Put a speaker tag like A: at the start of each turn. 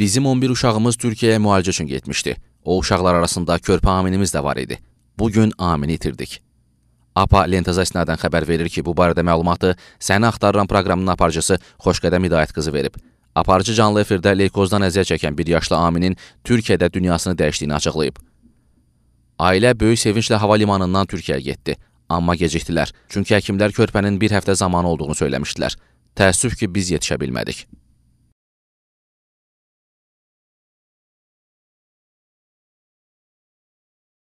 A: Bizim 11 uşağımız Türkiyəyə müalicə üçün getmişdi. O uşaqlar arasında körpə aminimiz də var idi. Bu gün amini itirdik. APA Lentəzə istinadən xəbər verir ki, bu barədə məlumatı Səni axtarılan proqramının aparıcısı Xoşqədəm Hidayət qızı verib. Aparıcı canlı efirdə leykozdan əziyyət çəkən bir yaşlı aminin Türkiyədə dünyasını dəyişdiyini açıqlayıb. Ailə böyük sevinclə hava limanından Türkiyəyə getdi, amma gecikdilər, çünki həkimlər körpənin bir həftə zamanı olduğunu söyləmişdilər. Təəssüf ki, biz yetişə bilmədik.